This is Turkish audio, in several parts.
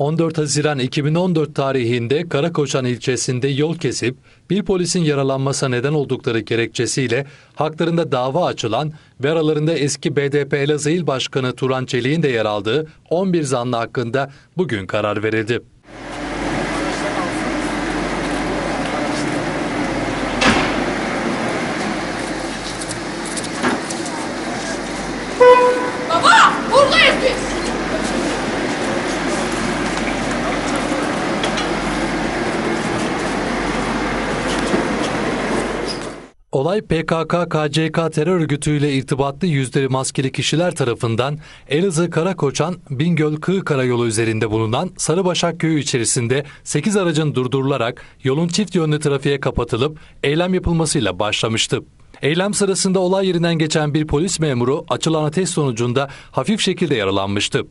14 Haziran 2014 tarihinde Karakoçan ilçesinde yol kesip bir polisin yaralanmasına neden oldukları gerekçesiyle haklarında dava açılan ve aralarında eski BDP Elazığ İl Başkanı Turan Çelik'in de yer aldığı 11 zanlı hakkında bugün karar verildi. Olay PKK-KCK terör örgütüyle irtibatlı yüzleri maskeli kişiler tarafından Elazığ Karakoçan Bingöl Kığı Karayolu üzerinde bulunan Sarıbaşak Köyü içerisinde 8 aracın durdurularak yolun çift yönlü trafiğe kapatılıp eylem yapılmasıyla başlamıştı. Eylem sırasında olay yerinden geçen bir polis memuru açılan ateş sonucunda hafif şekilde yaralanmıştı.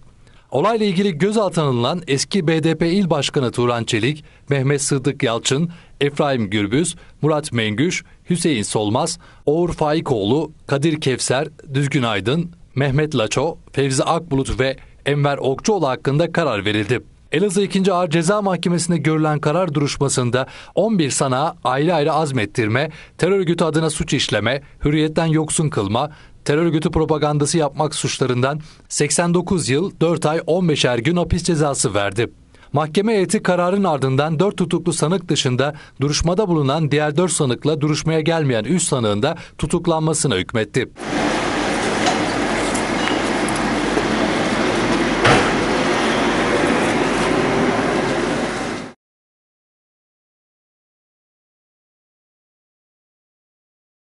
Olayla ilgili gözaltına alınan eski BDP İl Başkanı Turan Çelik, Mehmet Sıddık Yalçın, Efraim Gürbüz, Murat Mengüş, Hüseyin Solmaz, Oğur Faikoğlu, Kadir Kevser, Düzgün Aydın, Mehmet Laço, Fevzi Akbulut ve Enver Okçuoğlu hakkında karar verildi. Elazığ 2. Ağır Ceza Mahkemesi'nde görülen karar duruşmasında 11 sanağa ayrı ayrı azmettirme, terör örgütü adına suç işleme, hürriyetten yoksun kılma, terör örgütü propagandası yapmak suçlarından 89 yıl 4 ay 15'er gün hapis cezası verdi. Mahkeme heyeti kararın ardından 4 tutuklu sanık dışında duruşmada bulunan diğer 4 sanıkla duruşmaya gelmeyen 3 sanığın da tutuklanmasına hükmetti.